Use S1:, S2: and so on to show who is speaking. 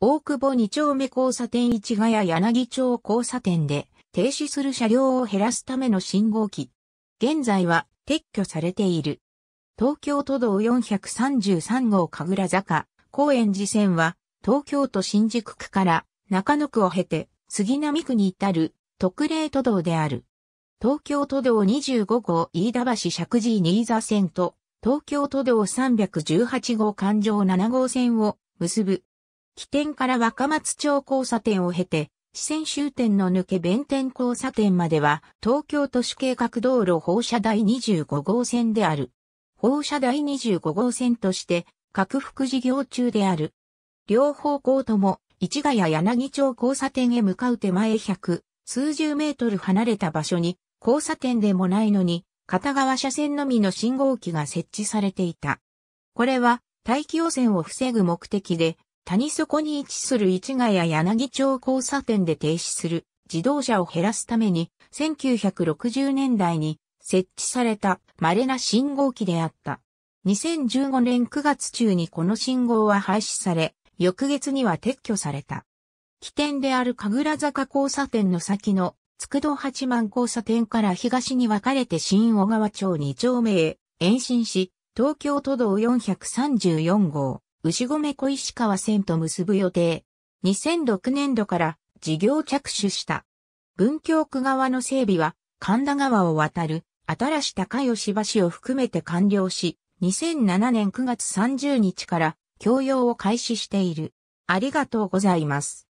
S1: 大久保二丁目交差点市ヶ谷柳町交差点で停止する車両を減らすための信号機。現在は撤去されている。東京都道433号神楽坂、高円寺線は東京都新宿区から中野区を経て杉並区に至る特例都道である。東京都道25号飯田橋石神井新座線と東京都道318号環状7号線を結ぶ起点から若松町交差点を経て、四川終点の抜け弁天交差点までは、東京都市計画道路放射台25号線である。放射台25号線として、拡幅事業中である。両方向とも、市ヶ谷柳町交差点へ向かう手前100、数十メートル離れた場所に、交差点でもないのに、片側車線のみの信号機が設置されていた。これは、大気汚染を防ぐ目的で、谷底に位置する市ヶ谷柳町交差点で停止する自動車を減らすために1960年代に設置された稀な信号機であった。2015年9月中にこの信号は廃止され、翌月には撤去された。起点である神楽坂交差点の先の、筑道八幡交差点から東に分かれて新小川町2丁目へ延伸し、東京都道434号、牛込小石川線と結ぶ予定。2006年度から事業着手した。文京区側の整備は神田川を渡る新し高吉橋を含めて完了し、2007年9月30日から供用を開始している。ありがと
S2: うございます。